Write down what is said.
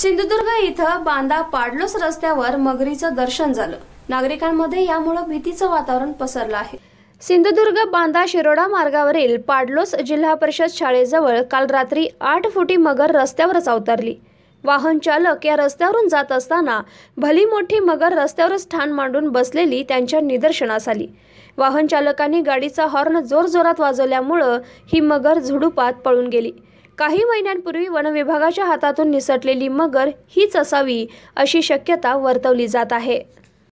सिंधुदुर्ग इथं बांदा पाडलोस रस्त्यावर मगरीचं दर्शन झालं नागरिकांमध्ये यामुळं भीतीचं वातावरण पसरलं आहे सिंधुदुर्ग बांदा शिरोडा मार्गावरील पाडलोस जिल्हा परिषद शाळेजवळ काल रात्री आठ फुटी मगर रस्त्यावरच अवतरली वाहन चालक या रस्त्यावरून जात असताना भली मोठी मगर रस्त्यावरच ठाण मांडून बसलेली त्यांच्या निदर्शनास आली वाहन चालकांनी गाडीचा हॉर्न जोरजोरात वाजवल्यामुळं ही मगर झुडुपात पळून गेली काही महिन्यांपूर्वी वनविभागाच्या हातातून निसटलेली मगर हीच असावी अशी शक्यता वर्तवली जात आहे